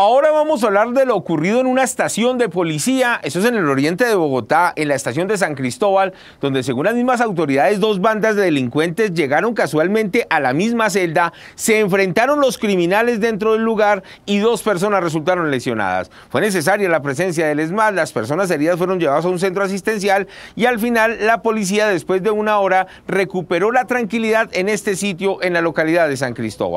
Ahora vamos a hablar de lo ocurrido en una estación de policía, eso es en el oriente de Bogotá, en la estación de San Cristóbal, donde según las mismas autoridades dos bandas de delincuentes llegaron casualmente a la misma celda, se enfrentaron los criminales dentro del lugar y dos personas resultaron lesionadas. Fue necesaria la presencia del ESMAD, las personas heridas fueron llevadas a un centro asistencial y al final la policía después de una hora recuperó la tranquilidad en este sitio en la localidad de San Cristóbal.